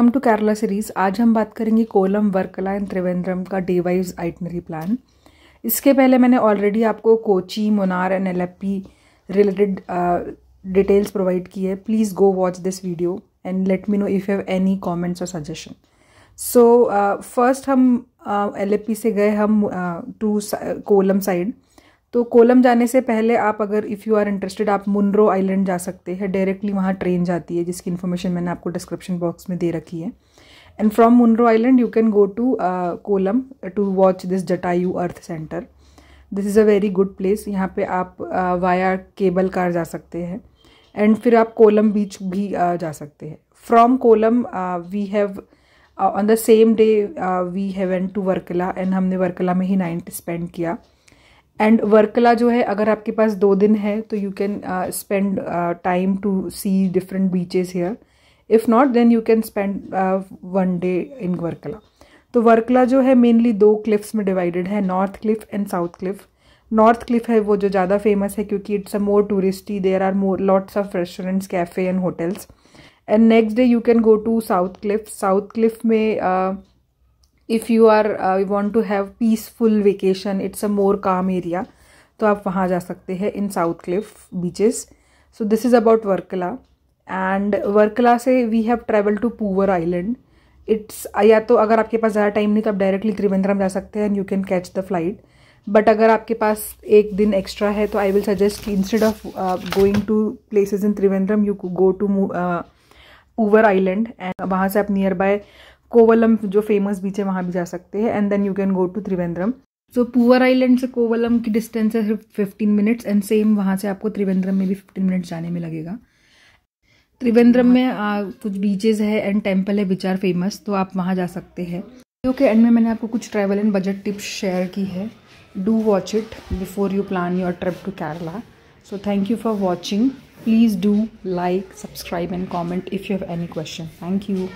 come to Kerala series आज हम बात करेंगे कोलम वर्कला एंड त्रिवेंद्रम का डे वाइज आइटनरी प्लान इसके पहले मैंने ऑलरेडी आपको Kochi Munnar and Alleppey related details provide की है please go watch this video and let me know if have any comments और सजेशन सो फर्स्ट हम एल uh, से गए हम टू uh, कोलम साइड तो कोलम जाने से पहले आप अगर इफ़ यू आर इंटरेस्टेड आप मुनरो आइलैंड जा सकते हैं डायरेक्टली वहाँ ट्रेन जाती है जिसकी इन्फॉर्मेशन मैंने आपको डिस्क्रिप्शन बॉक्स में दे रखी है and from Munroe island you can go to Kollam to watch this Jatayu earth centre this is a very good place यहाँ पे आप वाया केबल कार जा सकते हैं एंड फिर आप कोलम बीच भी uh, जा सकते हैं from Kollam we have on the same day we have and to Varkala and हमने वर्कला में ही नाइन्थ स्पेंड किया एंड वर्कला जो है अगर आपके पास दो दिन है तो you can spend time to see different beaches here if not then you can spend one day in Varkala तो वर्कला जो है मेनली दो क्लिफ्स में डिवाइडेड है north cliff and south cliff north cliff है वो जो ज़्यादा फेमस है क्योंकि it's a more touristy there are more lots of restaurants cafe and hotels and next day you can go to south cliff south cliff में uh, if you are you want to have peaceful vacation it's a more calm area तो आप वहाँ जा सकते हैं in south cliff beaches so this is about Varkala and Varkala से we have travel to Poovar island it's या तो अगर आपके पास ज़्यादा टाइम नहीं तो आप डायरेक्टली त्रिवेंद्रम जा सकते हैं and you can catch the flight but अगर आपके पास एक दिन एक्स्ट्रा है तो आई विल सजेस्ट कि instead of going to places in Trivandrum you go to Poovar island and वहाँ से आप नियर बाय कोवलम जो फेमस बीच है वहाँ भी जा सकते हैं and then you can go to Trivandrum so Poovar island से कोवलम की डिस्टेंस है सिर्फ फिफ्टीन मिनट्स एंड सेम वहाँ से आपको त्रिवेंद्रम में भी फिफ्टीन मिनट्स जाने में लगेगा त्रिवेंद्रम में आ, कुछ बीचेस है एंड टेम्पल है आर फेमस तो आप वहाँ जा सकते हैं वीडियो के एंड में मैंने आपको कुछ travel and budget tips share की है do watch it before you plan your trip to Kerala so thank you for watching please do like subscribe and comment if you have any question thank you